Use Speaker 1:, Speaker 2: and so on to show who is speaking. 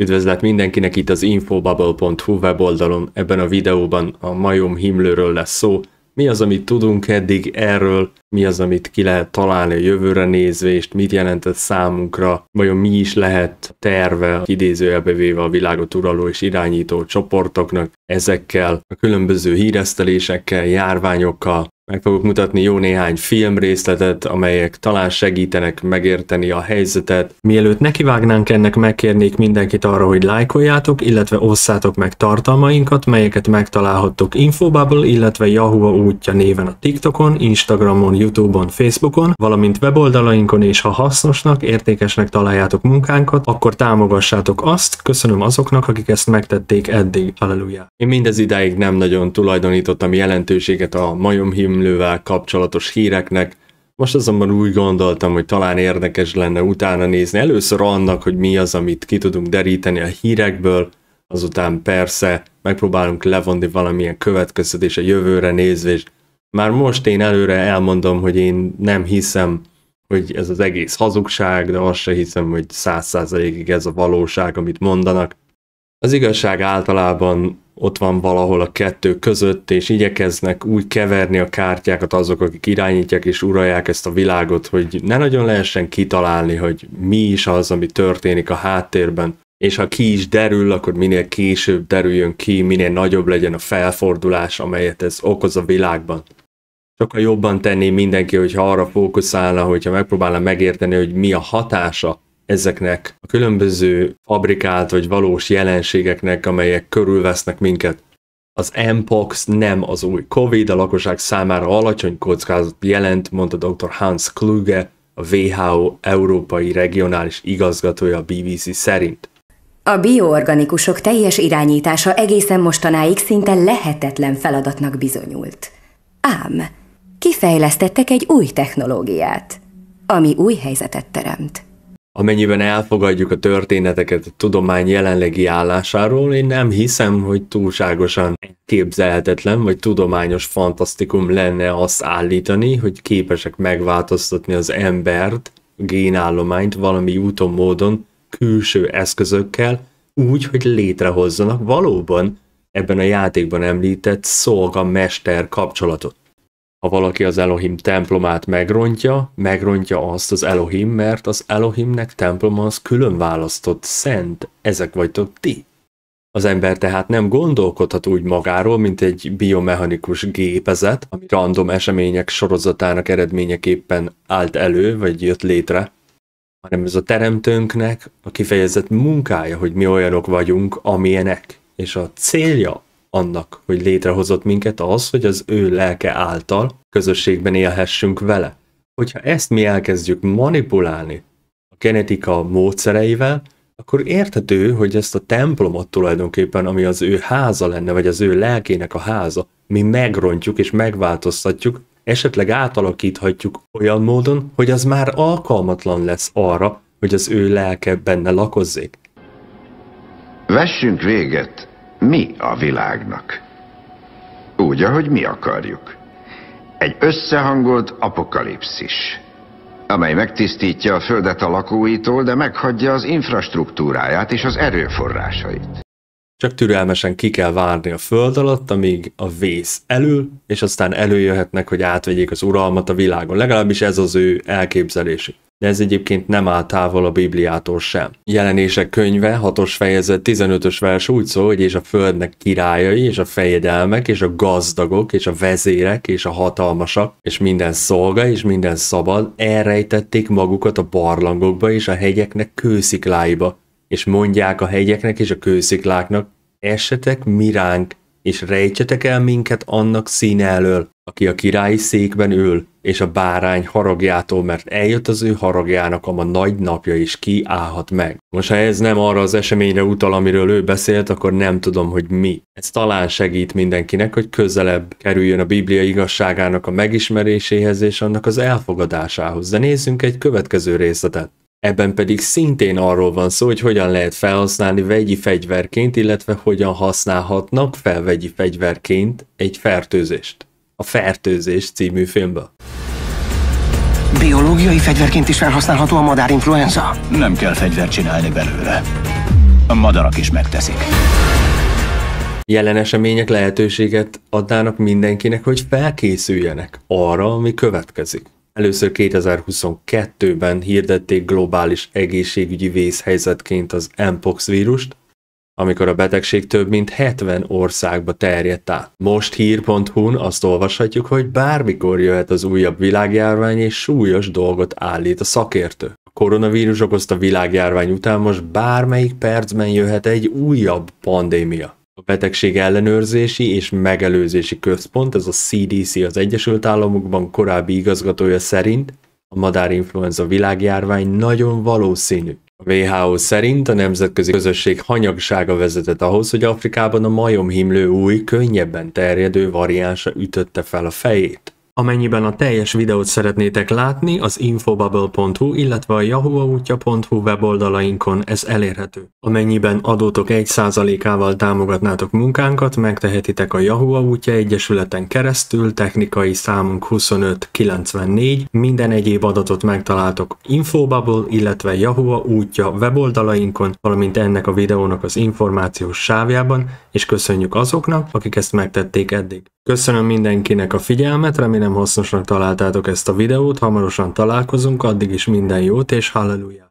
Speaker 1: Üdvözlet mindenkinek itt az infobubble.hu weboldalon. Ebben a videóban a majom himlőről lesz szó. Mi az, amit tudunk eddig erről, mi az, amit ki lehet találni a jövőre nézvést, mit jelent ez számunkra, vajon mi is lehet terve, idézőjelbe véve a világot uraló és irányító csoportoknak, ezekkel a különböző híresztelésekkel, járványokkal, meg fogok mutatni jó néhány filmrészletet, amelyek talán segítenek megérteni a helyzetet. Mielőtt nekivágnánk ennek, megkérnék mindenkit arra, hogy lájkoljátok, illetve osszátok meg tartalmainkat, melyeket megtalálhattok Infobubble, illetve Yahoo útja néven a TikTokon, Instagramon, Youtube-on, Facebookon, valamint weboldalainkon, és ha hasznosnak, értékesnek találjátok munkánkat, akkor támogassátok azt, köszönöm azoknak, akik ezt megtették eddig. Halleluja! Én mindez idáig nem nagyon tulajdonítottam jelentőséget a majomhím szereplőimlővel kapcsolatos híreknek, most azonban úgy gondoltam, hogy talán érdekes lenne utána nézni először annak, hogy mi az, amit ki tudunk deríteni a hírekből, azután persze megpróbálunk levonni valamilyen következtetés a jövőre nézvést. Már most én előre elmondom, hogy én nem hiszem, hogy ez az egész hazugság, de azt se hiszem, hogy száz százalékig ez a valóság, amit mondanak. Az igazság általában ott van valahol a kettő között, és igyekeznek úgy keverni a kártyákat azok, akik irányítják és uralják ezt a világot, hogy ne nagyon lehessen kitalálni, hogy mi is az, ami történik a háttérben, és ha ki is derül, akkor minél később derüljön ki, minél nagyobb legyen a felfordulás, amelyet ez okoz a világban. Sokkal jobban tenné mindenki, hogyha arra fókuszálna, hogyha megpróbálna megérteni, hogy mi a hatása ezeknek a különböző fabrikált vagy valós jelenségeknek, amelyek körülvesznek minket. Az Mpox nem az új Covid, a lakosság számára alacsony kockázat jelent, mondta dr. Hans Kluge, a WHO európai regionális igazgatója a BBC szerint. A bioorganikusok teljes irányítása egészen mostanáig szinte lehetetlen feladatnak bizonyult. Ám, kifejlesztettek egy új technológiát, ami új helyzetet teremt amennyiben elfogadjuk a történeteket a tudomány jelenlegi állásáról, én nem hiszem, hogy túlságosan képzelhetetlen vagy tudományos fantasztikum lenne azt állítani, hogy képesek megváltoztatni az embert, génállományt valami úton módon külső eszközökkel, úgy, hogy létrehozzanak valóban ebben a játékban említett szolga-mester kapcsolatot ha valaki az Elohim templomát megrontja, megrontja azt az Elohim, mert az Elohimnek templom az külön választott, szent, ezek vagytok ti. Az ember tehát nem gondolkodhat úgy magáról, mint egy biomechanikus gépezet, ami random események sorozatának eredményeképpen állt elő, vagy jött létre, hanem ez a teremtőnknek a kifejezett munkája, hogy mi olyanok vagyunk, amilyenek. És a célja annak, hogy létrehozott minket az, hogy az ő lelke által közösségben élhessünk vele. Hogyha ezt mi elkezdjük manipulálni a genetika módszereivel, akkor érthető, hogy ezt a templomot tulajdonképpen, ami az ő háza lenne, vagy az ő lelkének a háza, mi megrontjuk és megváltoztatjuk, esetleg átalakíthatjuk olyan módon, hogy az már alkalmatlan lesz arra, hogy az ő lelke benne lakozzék. Vessünk véget mi a világnak. Úgy, ahogy mi akarjuk. Egy összehangolt apokalipszis, amely megtisztítja a földet a lakóitól, de meghagyja az infrastruktúráját és az erőforrásait. Csak türelmesen ki kell várni a föld alatt, amíg a vész elül, és aztán előjöhetnek, hogy átvegyék az uralmat a világon. Legalábbis ez az ő elképzelésük de ez egyébként nem áll távol a Bibliától sem. Jelenések könyve, 6-os fejezet, 15-ös vers úgy szól, hogy és a földnek királyai, és a fejedelmek, és a gazdagok, és a vezérek, és a hatalmasak, és minden szolga, és minden szabad elrejtették magukat a barlangokba és a hegyeknek kőszikláiba, és mondják a hegyeknek és a kőszikláknak, essetek miránk, és rejtsetek el minket annak színe elől, aki a királyi székben ül, és a bárány haragjától, mert eljött az ő haragjának a nagy napja, is ki állhat meg. Most ha ez nem arra az eseményre utal, amiről ő beszélt, akkor nem tudom, hogy mi. Ez talán segít mindenkinek, hogy közelebb kerüljön a Biblia igazságának a megismeréséhez és annak az elfogadásához. De nézzünk egy következő részletet. Ebben pedig szintén arról van szó, hogy hogyan lehet felhasználni vegyi fegyverként, illetve hogyan használhatnak fel vegyi fegyverként egy fertőzést. A Fertőzés című filmben. Biológiai fegyverként is felhasználható a madárinfluenza? Nem kell fegyvert csinálni belőle. A madarak is megteszik. Jelen események lehetőséget adnának mindenkinek, hogy felkészüljenek arra, ami következik. Először 2022-ben hirdették globális egészségügyi vészhelyzetként az Mpox vírust, amikor a betegség több mint 70 országba terjedt át. Most hír.hu-n azt olvashatjuk, hogy bármikor jöhet az újabb világjárvány és súlyos dolgot állít a szakértő. A koronavírus okozta világjárvány után most bármelyik percben jöhet egy újabb pandémia a betegség ellenőrzési és megelőzési központ, ez a CDC az Egyesült Államokban korábbi igazgatója szerint a madárinfluenza világjárvány nagyon valószínű. A WHO szerint a nemzetközi közösség hanyagsága vezetett ahhoz, hogy Afrikában a majomhimlő új, könnyebben terjedő variánsa ütötte fel a fejét. Amennyiben a teljes videót szeretnétek látni, az infobubble.hu, illetve a yahooautya.hu weboldalainkon ez elérhető. Amennyiben adótok 1%-ával támogatnátok munkánkat, megtehetitek a Yahoo Autya Egyesületen keresztül, technikai számunk 2594, minden egyéb adatot megtaláltok infobubble, illetve Yahoo útja weboldalainkon, valamint ennek a videónak az információs sávjában, és köszönjük azoknak, akik ezt megtették eddig. Köszönöm mindenkinek a figyelmet, remélem hasznosnak találtátok ezt a videót, hamarosan találkozunk, addig is minden jót és halleluja!